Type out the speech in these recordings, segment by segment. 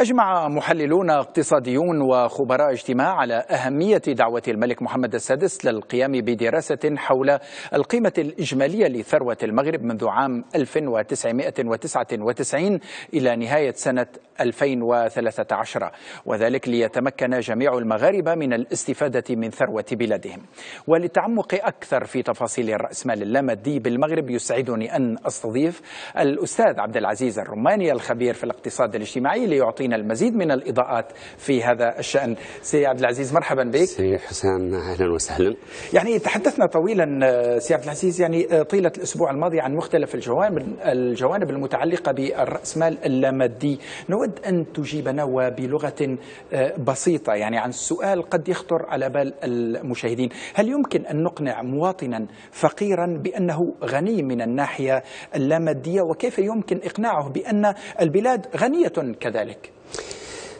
أجمع محللون اقتصاديون وخبراء اجتماع على أهمية دعوة الملك محمد السادس للقيام بدراسة حول القيمة الإجمالية لثروة المغرب منذ عام 1999 إلى نهاية سنة 2013 وذلك ليتمكن جميع المغاربة من الاستفادة من ثروة بلادهم وللتعمق أكثر في تفاصيل الرأسمال اللامادي بالمغرب يسعدني أن أستضيف الأستاذ عبد العزيز الرماني الخبير في الاقتصاد الاجتماعي ليعطينا لدينا المزيد من الإضاءات في هذا الشأن سي عبد العزيز مرحبا بك سي حسام أهلا وسهلا يعني تحدثنا طويلا آه، سي عبد العزيز يعني آه، طيلة الأسبوع الماضي عن مختلف الجوانب الجوانب المتعلقة بالرأسمال اللامادي نود أن تجيبنا وبلغة آه، بسيطة يعني عن سؤال قد يخطر على بال المشاهدين هل يمكن أن نقنع مواطنا فقيرا بأنه غني من الناحية اللامادية وكيف يمكن إقناعه بأن البلاد غنية كذلك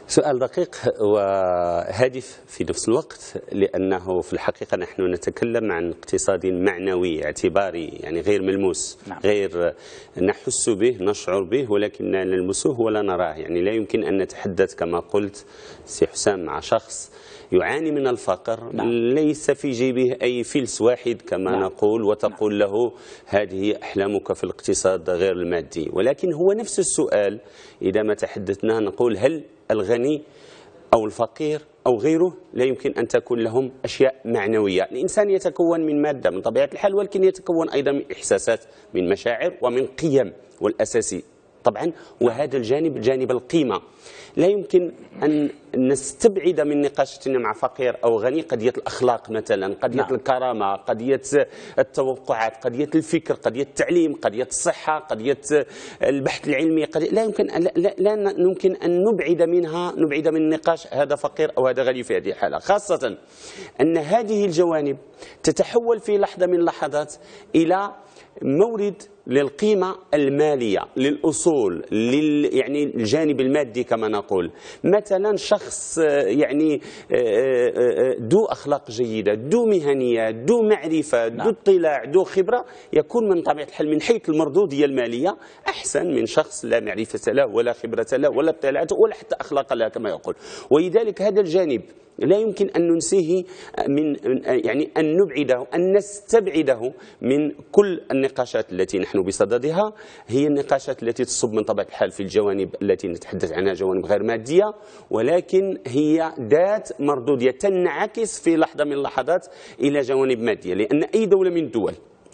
سؤال رقيق وهادف في نفس الوقت لأنه في الحقيقة نحن نتكلم عن اقتصاد معنوي اعتباري يعني غير ملموس نعم. غير نحس به نشعر به ولكن لا نلمسه ولا نراه يعني لا يمكن أن نتحدث كما قلت سي حسام مع شخص يعاني من الفقر نعم. ليس في جيبه أي فلس واحد كما نعم. نقول وتقول نعم. له هذه أحلامك في الاقتصاد غير المادي ولكن هو نفس السؤال إذا ما تحدثنا نقول هل الغني أو الفقير أو غيره لا يمكن أن تكون لهم أشياء معنوية يعني الإنسان يتكون من مادة من طبيعة الحال ولكن يتكون أيضا من إحساسات من مشاعر ومن قيم والأساسي طبعا وهذا الجانب جانب القيمة لا يمكن أن نستبعد من نقاشتنا مع فقير أو غني قضية الأخلاق مثلا قضية نعم. الكرامة قضية التوقعات قضية الفكر قضية التعليم قضية الصحة قضية البحث العلمي قضية لا يمكن لا, لا, لا يمكن أن نبعد منها نبعد من النقاش هذا فقير أو هذا غني في هذه الحالة خاصة أن هذه الجوانب تتحول في لحظة من اللحظات إلى مورد للقيمة المالية للأصول لل يعني الجانب المادي كما نقول مثلا شخص آه، يعني آه، آه، ذو أخلاق جيدة ذو مهنية ذو معرفة نعم. ذو اطلاع ذو خبرة يكون من طبيعة الحال من حيث المردودية المالية أحسن من شخص لا معرفة له ولا خبرة له ولا اطلاعات ولا حتى أخلاق له كما يقول ولذلك هذا الجانب لا يمكن أن ننسيه من يعني أن نبعده أن نستبعده من كل النقاشات التي نحن بصددها هي النقاشات التي تصب من طبيعة الحال في الجوانب التي نتحدث عنها جوانب غير مادية ولكن هي ذات مردود تنعكس في لحظة من اللحظات إلى جوانب مادية لأن أي دولة من الدول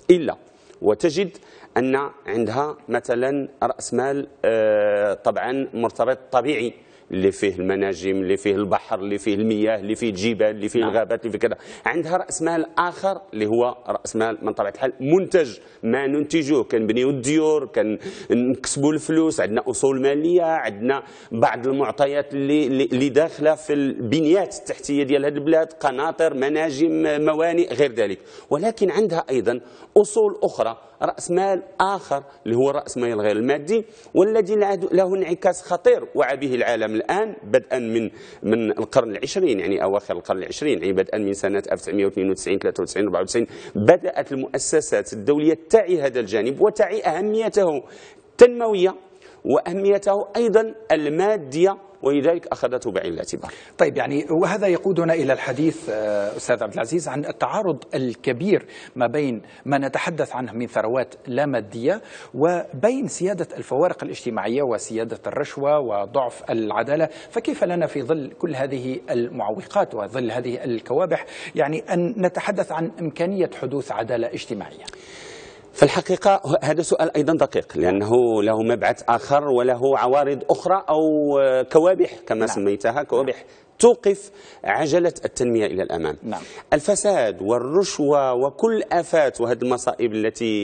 إلا وتجد أن عندها مثلا رأس مال آه، طبعا مرتبط طبيعي اللي فيه المناجم اللي فيه البحر اللي فيه المياه اللي فيه الجبال اللي فيه نعم. الغابات اللي فيه كذا عندها راس مال اخر اللي هو راس مال من طبيعه الحال منتج ما ننتجوه كنبنيو الديور كنكسبوا الفلوس عندنا اصول ماليه عندنا بعض المعطيات اللي اللي داخله في البنيات التحتيه ديال هذه البلاد قناطر مناجم موانئ غير ذلك ولكن عندها ايضا اصول اخرى راس مال اخر اللي هو راس مال غير المادي والذي له انعكاس خطير وعى به العالم الآن بدءا من من القرن العشرين يعني أواخر القرن العشرين يعني بدءا من سنة 1992 93 94 بدأت المؤسسات الدولية تعي هذا الجانب وتعي أهميته التنموية وأهميته أيضا المادية ولذلك أخذته بعين الاعتبار طيب يعني وهذا يقودنا إلى الحديث آه، أستاذ عبد العزيز عن التعارض الكبير ما بين ما نتحدث عنه من ثروات لا مادية وبين سيادة الفوارق الاجتماعية وسيادة الرشوة وضعف العدالة فكيف لنا في ظل كل هذه المعوقات وظل هذه الكوابح يعني أن نتحدث عن إمكانية حدوث عدالة اجتماعية في الحقيقة هذا سؤال أيضا دقيق لأنه له مبعث آخر وله عوارض أخرى أو كوابح كما نعم. سميتها كوابح نعم. توقف عجلة التنمية إلى الأمام نعم. الفساد والرشوة وكل آفات وهذه المصائب التي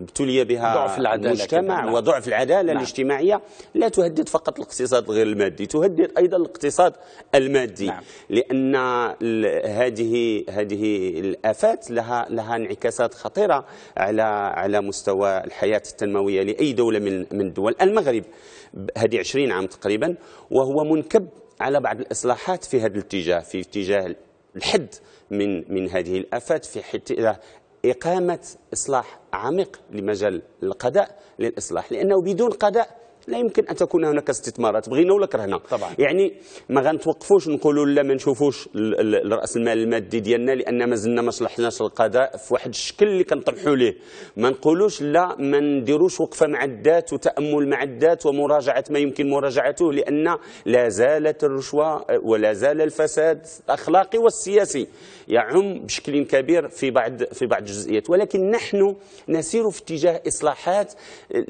ابتلي بها ضعف العدالة المجتمع نعم. وضعف العدالة نعم. الاجتماعية لا تهدد فقط الاقتصاد غير المادي تهدد أيضا الاقتصاد المادي نعم. لأن هذه هذه الآفات لها لها انعكاسات خطيرة على على مستوى الحياة التنموية لأي دولة من من دول المغرب هذه 20 عام تقريبا وهو منكب على بعض الإصلاحات في هذا الاتجاه في اتجاه الحد من من هذه الآفات في اتجاه إقامة إصلاح عميق لمجال القضاء للإصلاح لأنه بدون قضاء لا يمكن ان تكون هناك استثمارات بغينا ولا كرهنا طبعا يعني ما غنتوقفوش نقولوا لا ما نشوفوش راس المال المادي ديالنا لان مازلنا ما صلحناش القضاء في واحد الشكل اللي كنطمحوا ليه ما نقولوش لا ما نديروش وقفه مع الذات وتامل مع الذات ومراجعه ما يمكن مراجعته لان لا زالت الرشوه ولا زال الفساد الاخلاقي والسياسي يعم بشكل كبير في بعض في بعض الجزئيات ولكن نحن نسير في اتجاه اصلاحات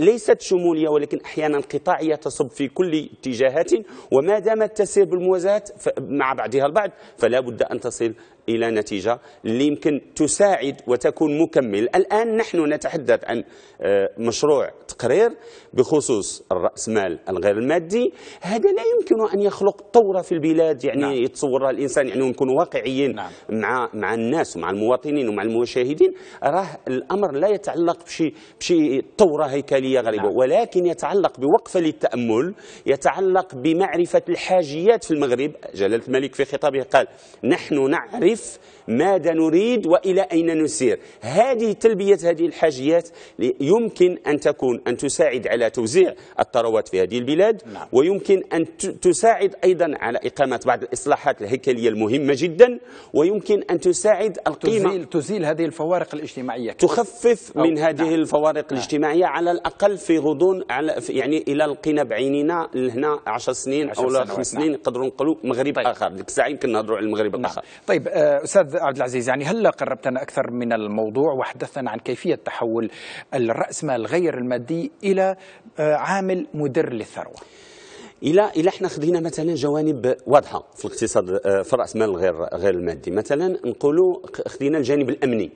ليست شموليه ولكن احيانا القطاعية تصب في كل اتجاهات وما دامت تسير بالموازات مع بعضها البعض فلا بد أن تصل إلى نتيجة اللي يمكن تساعد وتكون مكمل الآن نحن نتحدث عن آه، مشروع تقرير بخصوص الرأسمال الغير المادي هذا لا يمكن أن يخلق طورة في البلاد يعني نعم. يتصورها الإنسان يعني نكون واقعيين نعم. مع مع الناس ومع المواطنين ومع المشاهدين راه الأمر لا يتعلق بشي بشي طورة هيكلية غريبة نعم. ولكن يتعلق بوقفة للتأمل يتعلق بمعرفة الحاجيات في المغرب جلالة الملك في خطابه قال نحن نعرف نعرف ماذا نريد وإلى أين نسير هذه تلبية هذه الحاجيات يمكن أن تكون أن تساعد على توزيع الثروات في هذه البلاد نعم. ويمكن أن تساعد أيضا على إقامة بعض الإصلاحات الهيكلية المهمة جدا ويمكن أن تساعد القيمة تزيل, تزيل هذه الفوارق الاجتماعية تخفف من هذه نعم. الفوارق نعم. الاجتماعية على الأقل في غضون على يعني إلى لقينا بعينينا لهنا 10 سنين عشر أو 5 سنين نعم. قدروا نقولوا مغرب طيب. آخر ديك الساعة يمكن نهضروا على المغرب نعم. الآخر طيب آه، استاذ عبد العزيز يعني هلا قربتنا اكثر من الموضوع وحدثنا عن كيفيه تحول الراسمال غير المادي الى آه، عامل مدر للثروه الى الى احنا خدينا مثلا جوانب واضحه في الاقتصاد آه، في الراسمال مال غير غير المادي مثلا نقولوا خدينا الجانب الامني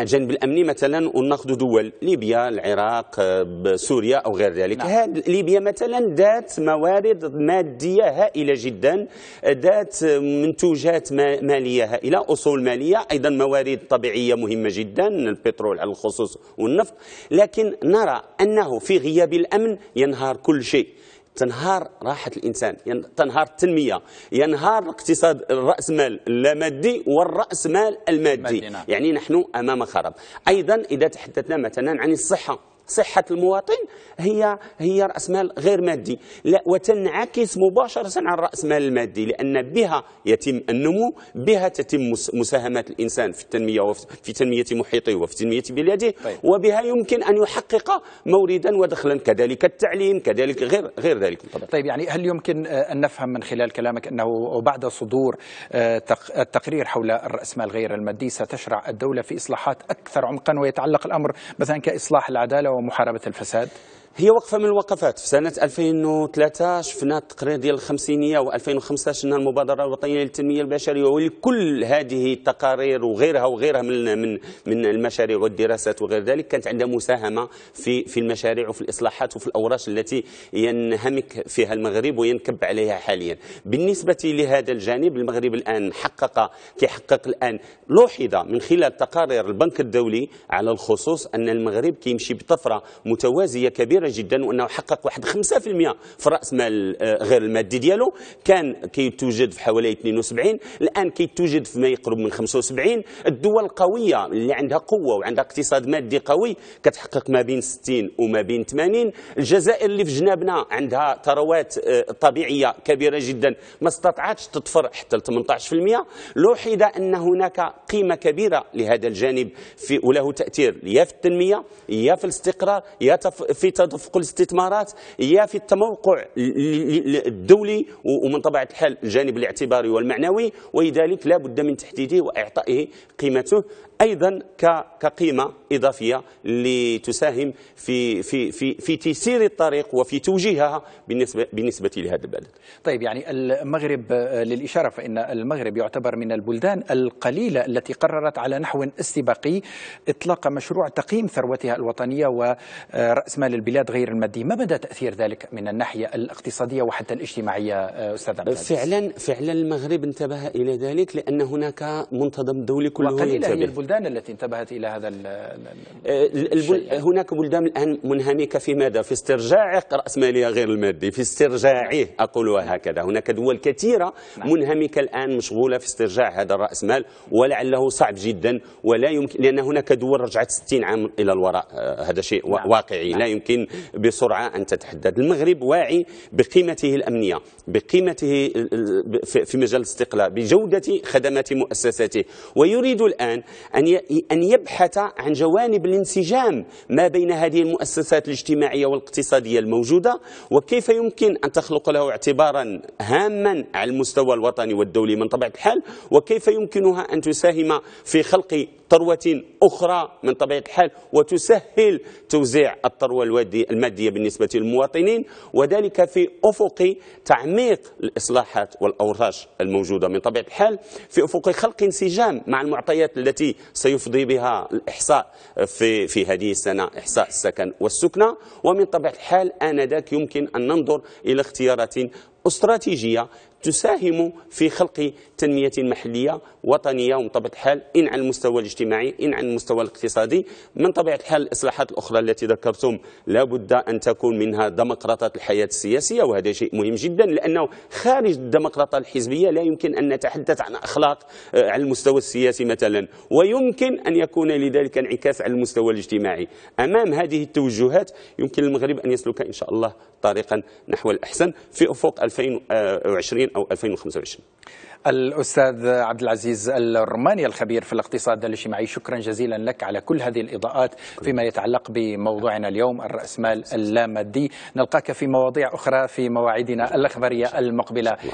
الجانب الامني مثلا وناخذ دول ليبيا العراق آه، سوريا او غير ذلك نعم. ليبيا مثلا ذات موارد ماديه هائله جدا ذات آه، منتوجات ماليه هائله اصول ماليه ايضا موارد طبيعيه مهمه جدا البترول على الخصوص والنفط لكن نرى انه في غياب الامن ينهار كل شيء تنهار راحة الإنسان يعني تنهار التنمية ينهار الاقتصاد مال اللامادي مال المادي نعم. يعني نحن أمام خراب أيضا إذا تحدثنا مثلا عن الصحة صحة المواطن هي هي رأس مال غير مادي وتنعكس مباشرة على الرأس مال المادي لأن بها يتم النمو بها تتم مساهمة الإنسان في التنمية وفي تنمية محيطه وفي تنمية بلاده طيب. وبها يمكن أن يحقق موردا ودخلا كذلك التعليم كذلك غير غير ذلك طبعا. طيب يعني هل يمكن آه، أن نفهم من خلال كلامك أنه بعد صدور آه، التقرير حول مال غير المادي ستشرع الدولة في إصلاحات أكثر عمقا ويتعلق الأمر مثلا كإصلاح العدالة ومحاربة الفساد هي وقفه من الوقفات في سنه 2003 شفنا التقرير ديال الخمسينيه و2015 شفنا المبادره الوطنيه للتنميه البشريه ولكل هذه التقارير وغيرها وغيرها من من من المشاريع والدراسات وغير ذلك كانت عندها مساهمه في في المشاريع وفي الاصلاحات وفي الاوراش التي ينهمك فيها المغرب وينكب عليها حاليا بالنسبه لهذا الجانب المغرب الان حقق كيحقق الان لوحظ من خلال تقارير البنك الدولي على الخصوص ان المغرب كيمشي بطفره متوازيه كبيره كبيره جدا وانه حقق واحد 5% في راس مال آه، غير المادي ديالو كان كيتوجد في حوالي 72 الان كيتوجد في ما يقرب من 75 الدول القويه اللي عندها قوه وعندها اقتصاد مادي قوي كتحقق ما بين 60 وما بين 80 الجزائر اللي في جنابنا عندها ثروات آه، طبيعيه كبيره جدا ما استطاعتش تطفر حتى ل 18% لوحظ ان هناك قيمه كبيره لهذا الجانب في وله تاثير يا في التنميه يا في الاستقرار يا في تضمين في الاستثمارات هي في التموقع الدولي ومن طبيعه الحال الجانب الاعتباري والمعنوي ولذلك لا بد من تحديده واعطائه قيمته ايضا كقيمه اضافيه لتساهم في في في في تيسير الطريق وفي توجيهها بالنسبه بالنسبه لهذا البلد. طيب يعني المغرب آه، للاشاره فان المغرب يعتبر من البلدان القليله التي قررت على نحو استباقي اطلاق مشروع تقييم ثروتها الوطنيه وراس آه، مال البلاد غير المادي، ما مدى تاثير ذلك من الناحيه الاقتصاديه وحتى الاجتماعيه آه، استاذ عبد فعلا فعلا المغرب انتبه الى ذلك لان هناك منتظم دولي كله البلدان البلدان التي انتبهت إلى هذا إيه، الشيء يعني. هناك بلدان الآن منهمكة في ماذا؟ في استرجاع ماليه غير المادي في استرجاعه أقول هكذا هناك دول كثيرة نعم. منهمكة الآن مشغولة في استرجاع هذا الرأسمال ولعله صعب جدا ولا يمكن لأن هناك دول رجعت 60 عام إلى الوراء آه، هذا شيء نعم. واقعي نعم. لا يمكن بسرعة أن تتحدد المغرب واعي بقيمته الأمنية بقيمته في مجال الاستقلال بجودة خدمات مؤسساته ويريد الآن أن يبحث عن جوانب الانسجام ما بين هذه المؤسسات الاجتماعية والاقتصادية الموجودة وكيف يمكن أن تخلق له اعتبارا هاما على المستوى الوطني والدولي من طبيعة الحال وكيف يمكنها أن تساهم في خلق ثروة أخرى من طبيعة الحال وتسهل توزيع الثروة المادية بالنسبة للمواطنين وذلك في أفق تعميق الإصلاحات والأوراش الموجودة من طبيعة الحال في أفق خلق انسجام مع المعطيات التي سيفضي بها الإحصاء في, في هذه السنة إحصاء السكن والسكنة ومن طبيعة الحال آنذاك يمكن أن ننظر إلى اختيارات استراتيجية تساهم في خلق تنمية محلية وطنية ومن طبيعة الحال إن على المستوى الاجتماعي إن على المستوى الاقتصادي من طبيعة الحال الإصلاحات الأخرى التي ذكرتم لابد أن تكون منها ديمقراطة الحياة السياسية وهذا شيء مهم جدا لأنه خارج الديمقراطية الحزبية لا يمكن أن نتحدث عن أخلاق آه، على المستوى السياسي مثلا ويمكن أن يكون لذلك انعكاس على المستوى الاجتماعي أمام هذه التوجهات يمكن للمغرب أن يسلك إن شاء الله طريقا نحو الأحسن في أفق 2020 او 2025 الاستاذ عبد العزيز الرماني الخبير في الاقتصاد الاجتماعي شكرا جزيلا لك على كل هذه الاضاءات فيما يتعلق بموضوعنا اليوم الراسمال اللامادي نلقاك في مواضيع اخرى في مواعيدنا الاخباريه المقبله